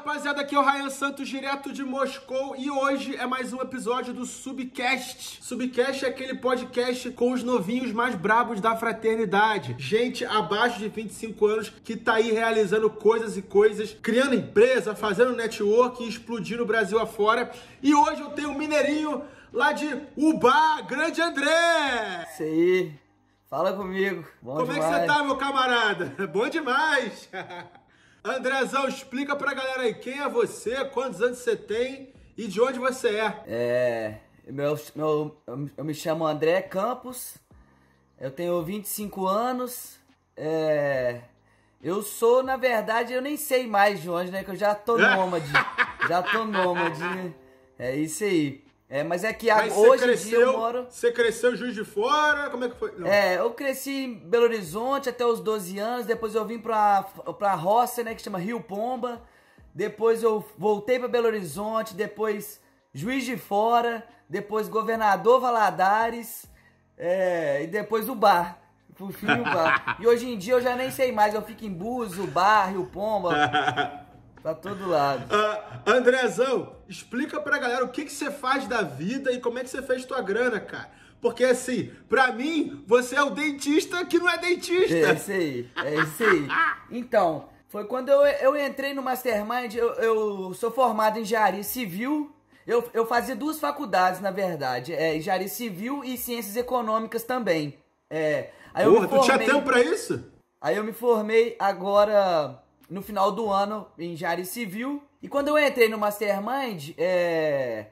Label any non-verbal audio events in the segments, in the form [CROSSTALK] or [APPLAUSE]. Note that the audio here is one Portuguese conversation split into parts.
rapaziada, aqui é o Ryan Santos, direto de Moscou, e hoje é mais um episódio do Subcast. Subcast é aquele podcast com os novinhos mais brabos da fraternidade. Gente abaixo de 25 anos que tá aí realizando coisas e coisas, criando empresa, fazendo network, explodindo o Brasil afora. E hoje eu tenho um mineirinho lá de Ubá, Grande André! Isso aí, fala comigo. Bom Como demais. é que você tá, meu camarada? [LAUGHS] Bom demais! [LAUGHS] Andrezão, explica pra galera aí quem é você, quantos anos você tem e de onde você é. É. Meu, meu, eu me chamo André Campos, eu tenho 25 anos, é. Eu sou, na verdade, eu nem sei mais de onde, né? Que eu já tô [LAUGHS] nômade. já tô nômade. Né? É isso aí. É, mas é que a, hoje cresceu, em dia eu moro. Você cresceu Juiz de Fora? Como é que foi? Não. É, eu cresci em Belo Horizonte até os 12 anos, depois eu vim pra, pra roça, né, que chama Rio Pomba. Depois eu voltei para Belo Horizonte, depois Juiz de Fora, depois Governador Valadares, é, e depois o bar. Por fim, o bar. [LAUGHS] e hoje em dia eu já nem sei mais, eu fico em Búzios, Bar, Rio Pomba. [LAUGHS] Tá todo lado. Uh, Andrezão, explica pra galera o que, que você faz da vida e como é que você fez tua grana, cara. Porque assim, pra mim, você é o dentista que não é dentista. É isso aí, é isso aí. [LAUGHS] Então, foi quando eu, eu entrei no Mastermind, eu, eu sou formado em engenharia civil. Eu, eu fazia duas faculdades, na verdade. É, engenharia civil e ciências econômicas também. É. Aí Porra, eu me formei, tu tinha tempo pra isso? Aí eu me formei agora no final do ano em engenharia civil. E quando eu entrei no Mastermind, é,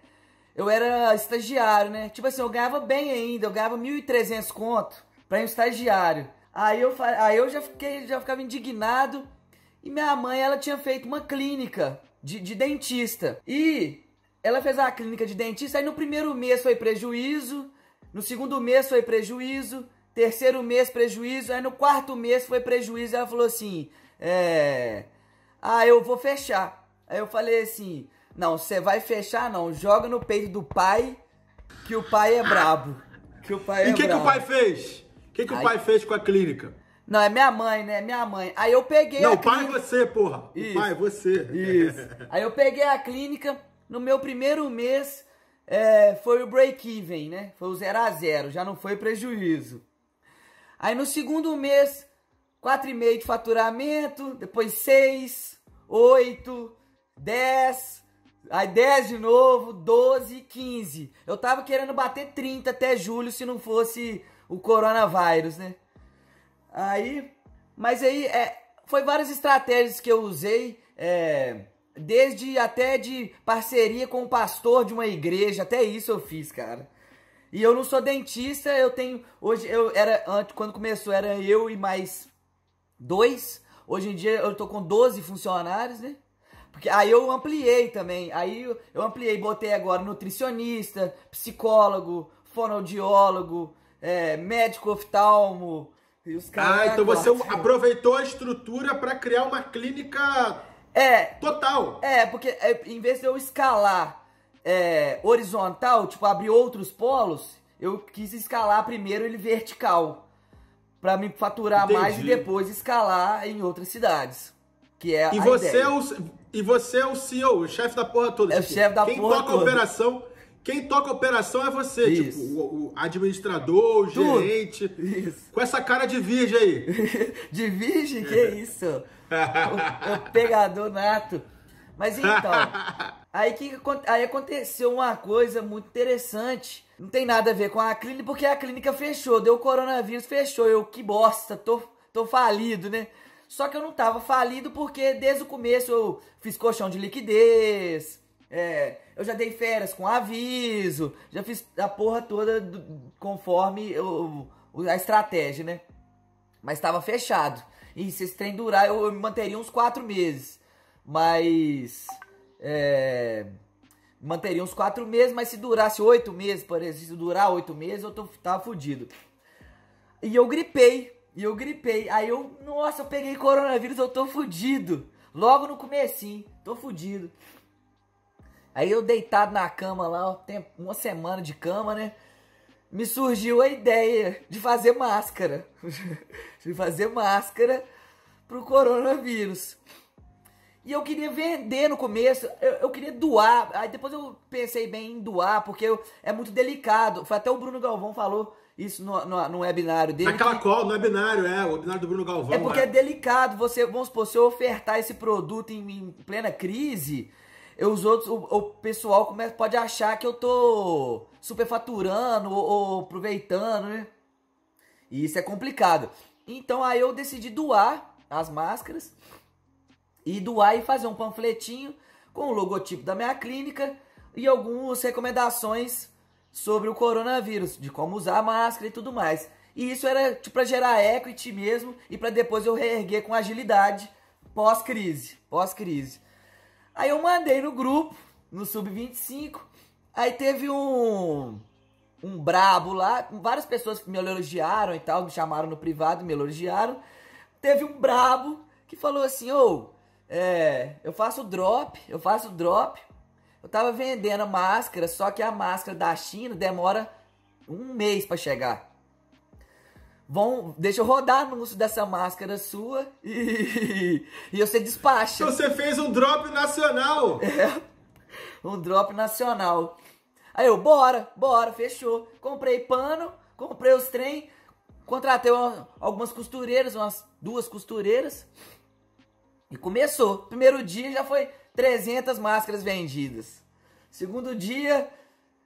eu era estagiário, né? Tipo assim, eu ganhava bem ainda, eu ganhava 1.300 conto para um estagiário. Aí eu, aí eu já, fiquei, já ficava indignado. E minha mãe, ela tinha feito uma clínica de, de dentista. E ela fez a clínica de dentista, aí no primeiro mês foi prejuízo, no segundo mês foi prejuízo, terceiro mês prejuízo, aí no quarto mês foi prejuízo. Ela falou assim: é... Ah, eu vou fechar. Aí eu falei assim: Não, você vai fechar não. Joga no peito do pai que o pai é brabo. Que o pai e é o que, que o pai fez? O que, que Aí... o pai fez com a clínica? Não, é minha mãe, né? Minha mãe. Aí eu peguei. Não, a pai é clínica... você, porra. Isso. O pai é você. Isso. Aí eu peguei a clínica. No meu primeiro mês é, foi o break-even, né? Foi o zero a zero. Já não foi prejuízo. Aí no segundo mês 4,5 de faturamento, depois 6, 8, 10, aí 10 de novo, 12, 15. Eu tava querendo bater 30 até julho se não fosse o coronavírus, né? Aí, mas aí é, foi várias estratégias que eu usei, é, desde até de parceria com o pastor de uma igreja, até isso eu fiz, cara. E eu não sou dentista, eu tenho hoje eu era antes quando começou era eu e mais dois. Hoje em dia eu tô com 12 funcionários, né? Porque aí eu ampliei também. Aí eu ampliei, botei agora nutricionista, psicólogo, fonoaudiólogo, é, médico oftalmo. E os caras ah, então você aproveitou a estrutura para criar uma clínica é, total. É, porque é, em vez de eu escalar é, horizontal, tipo abrir outros polos, eu quis escalar primeiro ele vertical para me faturar Entendi. mais e depois escalar em outras cidades. Que é e você ideia. É o, e você é o CEO, o chefe da porra toda. É o chefe da quem porra toca toda. operação, quem toca a operação é você, tipo, Isso. tipo, o, o, administrador, o Tudo. gerente. Isso. Com essa cara de virgem aí. [LAUGHS] de virgem? Que isso? [LAUGHS] o, o pegador nato. Mas então, [LAUGHS] aí, que, aí aconteceu uma coisa muito interessante. Não tem nada a ver com a clínica, porque a clínica fechou, deu coronavírus, fechou. Eu, que bosta, tô, tô falido, né? Só que eu não tava falido porque desde o começo eu fiz colchão de liquidez, é, eu já dei férias com aviso, já fiz a porra toda do, conforme eu, a estratégia, né? Mas tava fechado. E se esse trem durar, eu, eu me manteria uns quatro meses mas é, manteria uns quatro meses, mas se durasse oito meses, por exemplo, se durar oito meses, eu tô, tava fudido. E eu gripei, e eu gripei, aí eu, nossa, eu peguei coronavírus, eu tô fudido. Logo no comecinho, tô fudido. Aí eu deitado na cama lá, uma semana de cama, né? Me surgiu a ideia de fazer máscara. [LAUGHS] de fazer máscara pro coronavírus. E eu queria vender no começo, eu, eu queria doar. Aí depois eu pensei bem em doar, porque eu, é muito delicado. Foi até o Bruno Galvão falou isso no, no, no webinário dele. Naquela que... call, no webinário, é, o webinário do Bruno Galvão. É porque é, é delicado você, vamos supor, se eu ofertar esse produto em, em plena crise, eu, os outros, o, o pessoal começa, pode achar que eu tô superfaturando ou, ou aproveitando, né? E isso é complicado. Então aí eu decidi doar as máscaras e doar e fazer um panfletinho com o logotipo da minha clínica e algumas recomendações sobre o coronavírus, de como usar máscara e tudo mais. E isso era para tipo, gerar equity mesmo e para depois eu reerguer com agilidade pós-crise, pós-crise. Aí eu mandei no grupo, no sub-25, aí teve um um brabo lá, várias pessoas que me elogiaram e tal, me chamaram no privado, me elogiaram. Teve um brabo que falou assim: "Ô, oh, é, eu faço drop, eu faço drop. Eu tava vendendo máscara, só que a máscara da China demora um mês para chegar. Vão, deixa eu rodar anúncio dessa máscara sua e, [LAUGHS] e você despacha. Então você fez um drop nacional. É, um drop nacional. Aí eu, bora, bora, fechou. Comprei pano, comprei os trem, contratei algumas costureiras, umas duas costureiras. E começou. Primeiro dia já foi 300 máscaras vendidas. Segundo dia,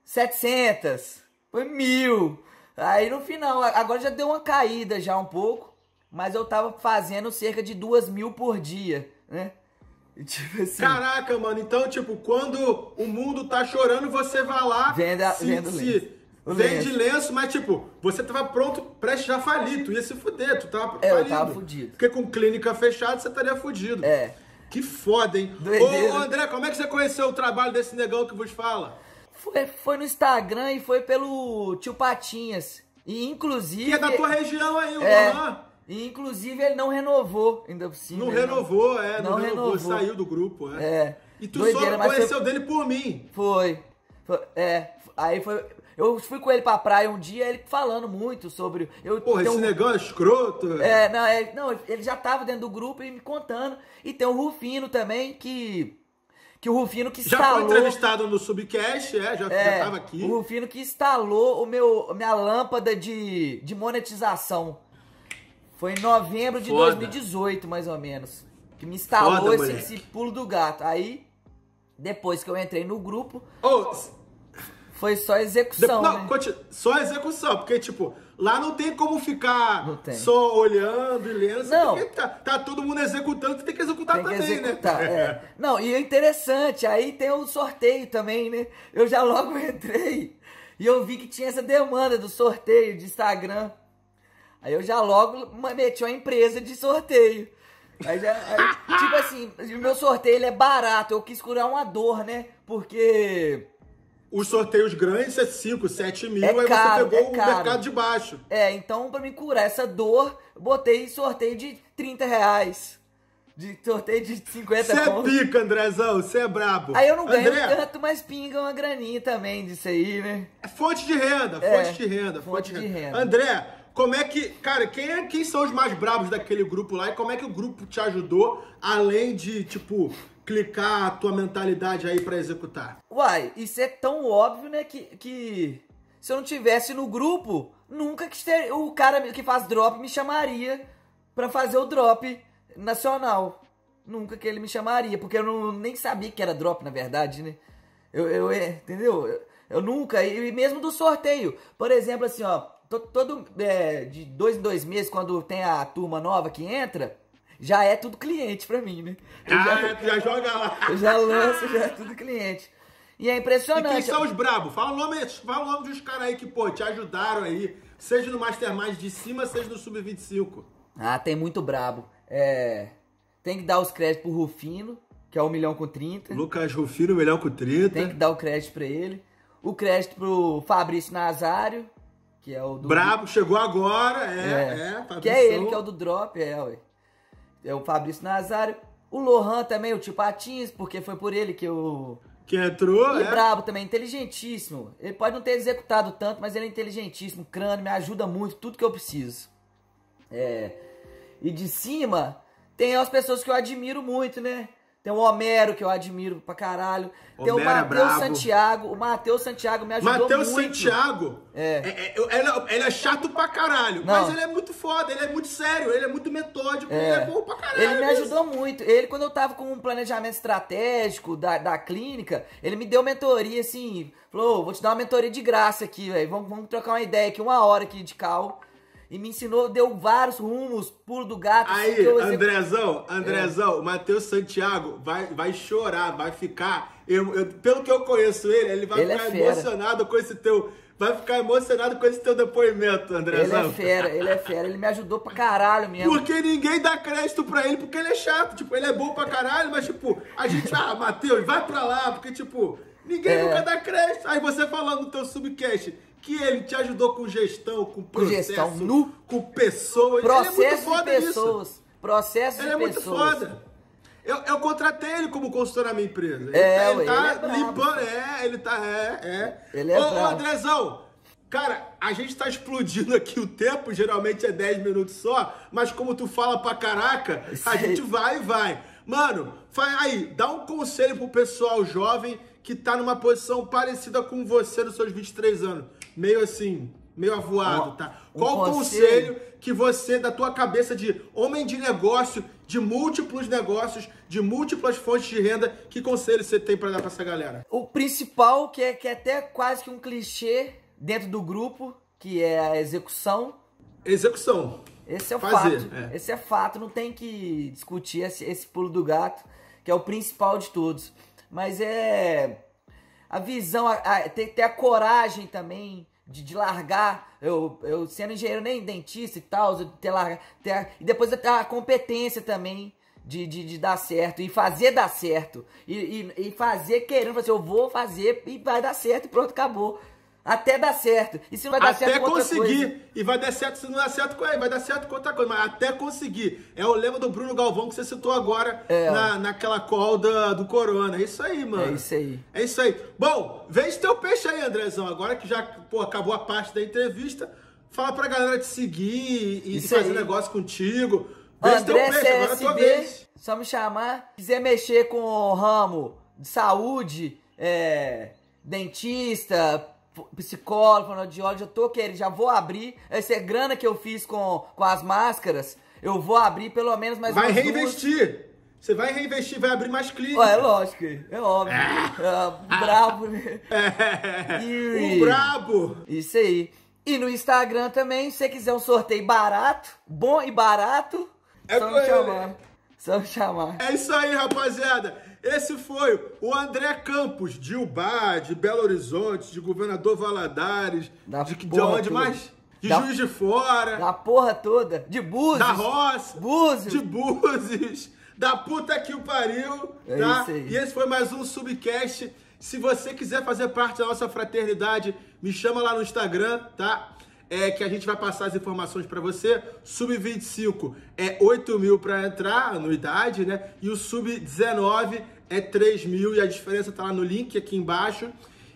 700. Foi mil. Aí no final, agora já deu uma caída já um pouco. Mas eu tava fazendo cerca de duas mil por dia, né? Tipo assim, Caraca, mano. Então, tipo, quando o mundo tá chorando, você vai lá. Venda, se, venda se, Vende lenço. lenço, mas tipo, você tava pronto, prestes já falido, ia se fuder, tu tava é, falido. eu tava fudido. Porque com clínica fechada, você estaria fudido. É. Que foda, hein? Doideira. Ô, André, como é que você conheceu o trabalho desse negão que vos fala? Foi, foi no Instagram e foi pelo Tio Patinhas. E inclusive... Que é da tua região aí, o é. E inclusive ele não renovou, ainda por cima. Não renovou, não... é, não, não renovou, renovou, saiu do grupo, é. é. E tu Doideira, só conheceu foi... dele por mim. Foi. foi. É, aí foi eu fui com ele pra praia um dia, ele falando muito sobre. Eu, Porra, esse um... negão é escroto. É, não, é, não, ele já tava dentro do grupo e me contando. E tem o Rufino também, que. Que o Rufino que já instalou. Já foi entrevistado no Subcast, é, já, é, já tava aqui. O Rufino que instalou o meu, minha lâmpada de, de monetização. Foi em novembro de Foda. 2018, mais ou menos. Que me instalou Foda, esse, esse, pulo do gato. Aí, depois que eu entrei no grupo. Oh. Foi só execução. De... Não, né? continu... só execução, porque, tipo, lá não tem como ficar tem. só olhando e lendo. Não. Porque Tá, tá, todo mundo executando, você tem que executar tem que também, né? executar, né? É. [LAUGHS] Não, e é interessante, aí tem o um sorteio também, né? Eu já logo [LAUGHS] entrei e eu vi que tinha essa demanda do sorteio de Instagram. Aí eu já logo meti uma empresa de sorteio. Aí já, aí, tipo assim, o meu sorteio ele é barato, eu quis curar uma dor, né? Porque os sorteios grandes é 5, 7 mil, é aí caro, você pegou é o mercado de baixo. É, então para me curar essa dor, botei sorteio de 30 reais. De sorteio de 50 Você é pica, Andrezão, você é brabo. Aí eu não ganho André, tanto, mas pinga uma graninha também disso aí, né? É fonte de renda, é, fonte é, de renda, fonte, fonte de, renda. de renda. André, como é que. Cara, quem, é, quem são os mais bravos daquele grupo lá e como é que o grupo te ajudou, além de, tipo, clicar a tua mentalidade aí para executar? Uai, isso é tão óbvio, né, que. que... Se eu não tivesse no grupo, nunca que ter, o cara que faz drop me chamaria para fazer o drop nacional. Nunca que ele me chamaria, porque eu não, nem sabia que era drop, na verdade, né? Eu, eu é, entendeu? Eu, eu nunca, e mesmo do sorteio. Por exemplo, assim, ó, todo, é, de dois em dois meses, quando tem a turma nova que entra, já é tudo cliente pra mim, né? Eu ah, já, tu já joga lá. Eu já lanço, já é tudo cliente. E é impressionante. E quem são os brabos? Fala o nome, fala o nome dos caras aí que, pô, te ajudaram aí. Seja no Mastermind de cima, seja no Sub-25. Ah, tem muito brabo. É... Tem que dar os créditos pro Rufino, que é 1 milhão com 30. Lucas Rufino, milhão com 30. Tem que dar o crédito pra ele. O crédito pro Fabrício Nazário, que é o do. Brabo, chegou agora, é, é. é que é ele, que é o do Drop, é, ué. É o Fabrício Nazário. O Lohan também, o Tio Patins, porque foi por ele que eu. Que entrou, e é. brabo também, inteligentíssimo. Ele pode não ter executado tanto, mas ele é inteligentíssimo, crânio, me ajuda muito, tudo que eu preciso. É. E de cima, tem as pessoas que eu admiro muito, né? Tem o Homero, que eu admiro pra caralho. Homero tem o Matheus é Santiago. O Matheus Santiago me ajudou Mateus muito. Matheus Santiago? É. É, é, é. ele, é chato pra caralho. Não. Mas ele é muito foda, ele é muito sério, ele é muito metódico, ele é, é bom pra caralho. Ele me mesmo. ajudou muito. Ele, quando eu tava com um planejamento estratégico da, da clínica, ele me deu mentoria, assim. Falou, vou te dar uma mentoria de graça aqui, velho. Vamos, vamos trocar uma ideia aqui, uma hora aqui de cal e me ensinou, deu vários rumos, pulo do gato. Aí, assim, Andrezão, Andrezão, é. o Matheus Santiago vai, vai chorar, vai ficar. Eu, eu, pelo que eu conheço ele, ele vai ele é ficar é emocionado com esse teu. Vai ficar emocionado com esse teu depoimento, Andrezão. Ele é fera, ele é fera. Ele me ajudou pra caralho mesmo. Porque ninguém dá crédito pra ele, porque ele é chato. Tipo, ele é bom pra caralho, mas tipo, a gente, ah, Matheus, vai pra lá, porque tipo, ninguém é. nunca dá crédito. Aí você falando no teu subcast, que ele te ajudou com gestão, com processo, gestão, com pessoas. Processo ele é muito foda de pessoas. Isso. Processo ele de é pessoas. muito foda. Eu, eu contratei ele como consultor na minha empresa. Ele é, tá, ele tá ele é limpando. É, ele tá. É, é. Ele é ô, ô, Andrezão, cara, a gente tá explodindo aqui o tempo, geralmente é 10 minutos só, mas como tu fala pra caraca, Sim. a gente vai e vai. Mano, aí, dá um conselho pro pessoal jovem que tá numa posição parecida com você nos seus 23 anos meio assim, meio avoado, tá? Qual o conselho. conselho que você, da tua cabeça de homem de negócio, de múltiplos negócios, de múltiplas fontes de renda, que conselho você tem para dar para essa galera? O principal, que é, que é até quase que um clichê dentro do grupo, que é a execução. Execução. Esse é o Fazer, fato. É. Esse é fato, não tem que discutir esse, esse pulo do gato, que é o principal de todos. Mas é a visão, a, a, ter, ter a coragem também de, de, largar, eu, eu sendo engenheiro nem dentista e tal, ter larga, ter, e depois a competência também de, de, de, dar certo e fazer dar certo e, e, e fazer querendo, fazer eu vou fazer e vai dar certo e pronto, acabou. Até dar certo. E se não vai dar até certo conseguir. outra coisa... E vai dar certo se não dá certo com ele, é? vai dar certo com outra coisa. Mas até conseguir. É o lema do Bruno Galvão que você citou agora é. na, naquela colda do Corona. É isso aí, mano. É isso aí. É isso aí. Bom, vende teu peixe aí, Andrezão. Agora que já pô, acabou a parte da entrevista, fala pra galera te seguir e, isso fazer aí. negócio contigo. Vende André teu peixe, CSB, agora é tua vez. Só me chamar. Quiser mexer com o ramo de saúde, é, dentista, psicólogo, fonoaudiólogo, já tô querendo, já vou abrir. Essa é grana que eu fiz com, com as máscaras, eu vou abrir pelo menos mais Vai reinvestir! Duas. Você vai reinvestir, vai abrir mais clínicas. É lógico, é óbvio. É, ah, brabo, né? É. e, o brabo! Isso aí. E no Instagram também, se você quiser um sorteio barato, bom e barato, é só me chamar. só me chamar. É isso aí, rapaziada. Esse foi o André Campos, de Ubá, de Belo Horizonte, de Governador Valadares, da de, de onde toda. mais? De da, Juiz de Fora. Da porra toda. De Búzios. Da Roça. Búzios. De Búzios. Da puta que o pariu. É tá? E esse foi mais um Subcast. Se você quiser fazer parte da nossa fraternidade, me chama lá no Instagram, tá? É que a gente vai passar as informações para você. Sub-25 é 8 mil para entrar, anuidade, né? E o Sub-19 é 3 mil e a diferença tá lá no link aqui embaixo.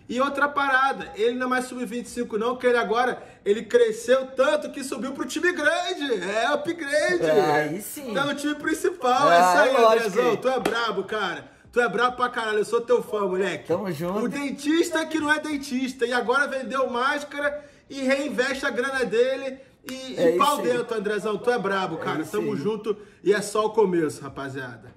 E outra parada, ele não é mais sub-25 não, que ele agora, ele cresceu tanto que subiu pro time grande. É upgrade. É, aí sim. Tá no time principal, é ah, isso aí, Andrezão. É. Tu é brabo, cara. Tu é brabo pra caralho, eu sou teu fã, moleque. Tamo junto. O dentista que não é dentista e agora vendeu máscara e reinveste a grana dele e, é e pau dentro, Andrezão. Tu é brabo, é cara. É Tamo junto e é só o começo, rapaziada.